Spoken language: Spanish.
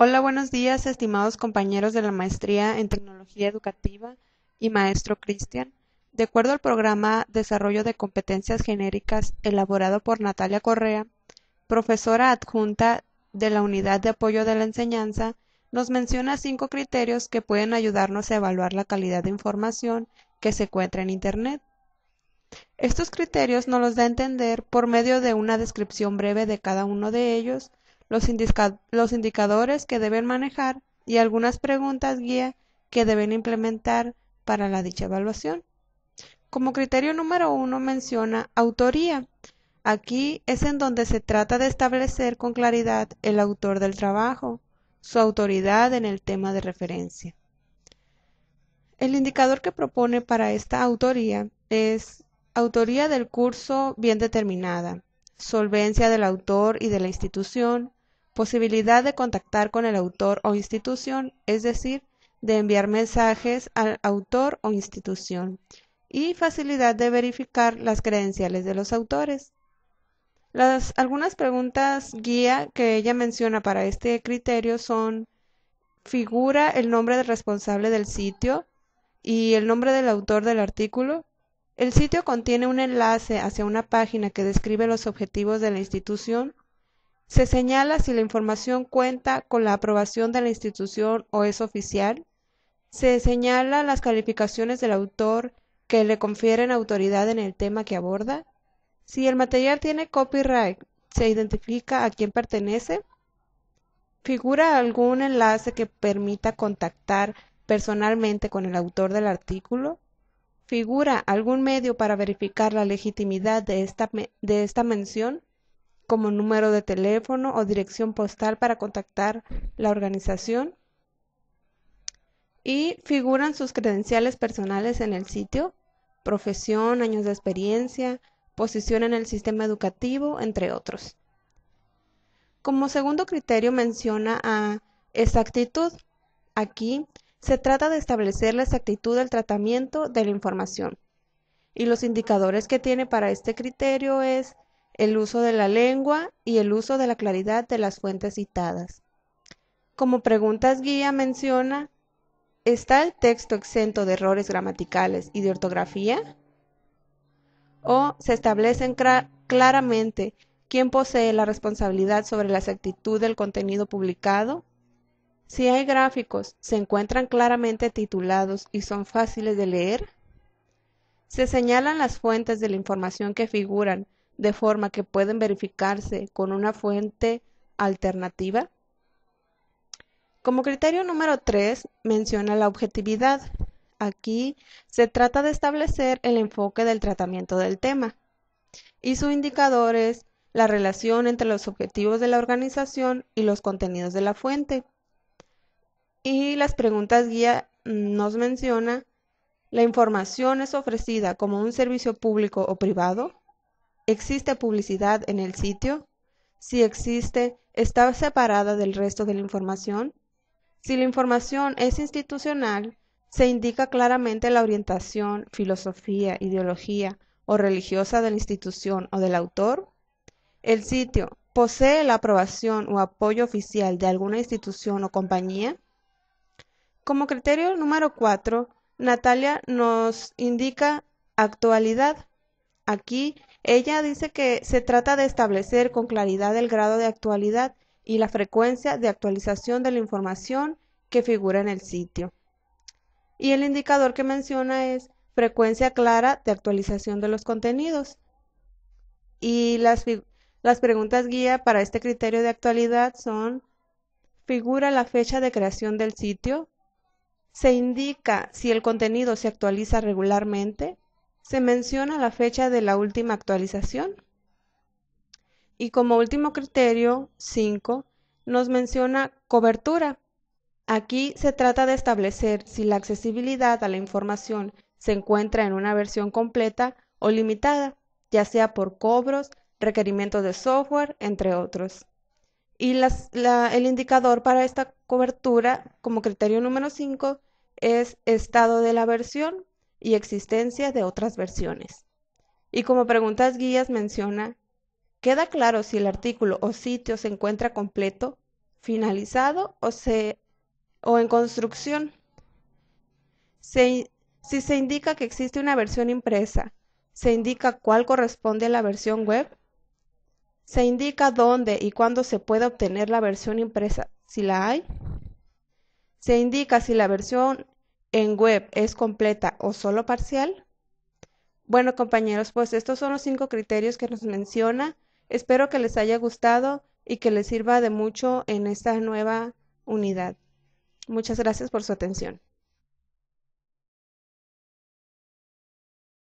Hola, buenos días, estimados compañeros de la Maestría en Tecnología Educativa y maestro Cristian. De acuerdo al programa Desarrollo de Competencias Genéricas elaborado por Natalia Correa, profesora adjunta de la Unidad de Apoyo de la Enseñanza, nos menciona cinco criterios que pueden ayudarnos a evaluar la calidad de información que se encuentra en Internet. Estos criterios nos los da a entender por medio de una descripción breve de cada uno de ellos los, indicadores que deben manejar y algunas preguntas guía que deben implementar para la dicha evaluación. Como criterio número uno menciona autoría. Aquí es en donde se trata de establecer con claridad el autor del trabajo, su autoridad en el tema de referencia. El indicador que propone para esta autoría es autoría del curso bien determinada, solvencia del autor y de la institución, posibilidad de contactar con el autor o institución, es decir, de enviar mensajes al autor o institución, y facilidad de verificar las credenciales de los autores. Las, algunas preguntas guía que ella menciona para este criterio son figura el nombre del responsable del sitio y el nombre del autor del artículo. El sitio contiene un enlace hacia una página que describe los objetivos de la institución se señala si la información cuenta con la aprobación de la institución o es oficial. Se señala las calificaciones del autor que le confieren autoridad en el tema que aborda. Si el material tiene copyright, se identifica a quién pertenece. Figura algún enlace que permita contactar personalmente con el autor del artículo. Figura algún medio para verificar la legitimidad de esta, de esta mención como número de teléfono o dirección postal para contactar la organización y figuran sus credenciales personales en el sitio, profesión, años de experiencia, posición en el sistema educativo, entre otros. Como segundo criterio menciona a exactitud. Aquí se trata de establecer la exactitud del tratamiento de la información. Y los indicadores que tiene para este criterio es el uso de la lengua y el uso de la claridad de las fuentes citadas. Como preguntas guía menciona, ¿está el texto exento de errores gramaticales y de ortografía? ¿O se establecen claramente quién posee la responsabilidad sobre la exactitud del contenido publicado? Si hay gráficos, ¿se encuentran claramente titulados y son fáciles de leer? ¿Se señalan las fuentes de la información que figuran de forma que pueden verificarse con una fuente alternativa? Como criterio número 3, menciona la objetividad. Aquí se trata de establecer el enfoque del tratamiento del tema y su indicador es la relación entre los objetivos de la organización y los contenidos de la fuente. Y las preguntas guía nos menciona, ¿la información es ofrecida como un servicio público o privado? ¿Existe publicidad en el sitio? Si existe, ¿está separada del resto de la información? Si la información es institucional, se indica claramente la orientación, filosofía, ideología o religiosa de la institución o del autor. El sitio posee la aprobación o apoyo oficial de alguna institución o compañía. Como criterio número 4, Natalia nos indica actualidad Aquí ella dice que se trata de establecer con claridad el grado de actualidad y la frecuencia de actualización de la información que figura en el sitio. Y el indicador que menciona es frecuencia clara de actualización de los contenidos. Y las, las preguntas guía para este criterio de actualidad son, figura la fecha de creación del sitio, se indica si el contenido se actualiza regularmente, se menciona la fecha de la última actualización. Y como último criterio, 5, nos menciona cobertura. Aquí se trata de establecer si la accesibilidad a la información se encuentra en una versión completa o limitada, ya sea por cobros, requerimientos de software, entre otros. Y el indicador para esta cobertura como criterio número 5 es estado de la versión, y existencia de otras versiones. Y como preguntas guías menciona, ¿queda claro si el artículo o sitio se encuentra completo, finalizado o, en construcción? si se indica que existe una versión impresa, se indica cuál corresponde a la versión web. Se indica dónde y cuándo se puede obtener la versión impresa, si la hay. Se indica si la versión en web es completa o solo parcial? Bueno compañeros, pues estos son los cinco criterios que nos menciona. Espero que les haya gustado y que les sirva de mucho en esta nueva unidad. Muchas gracias por su atención.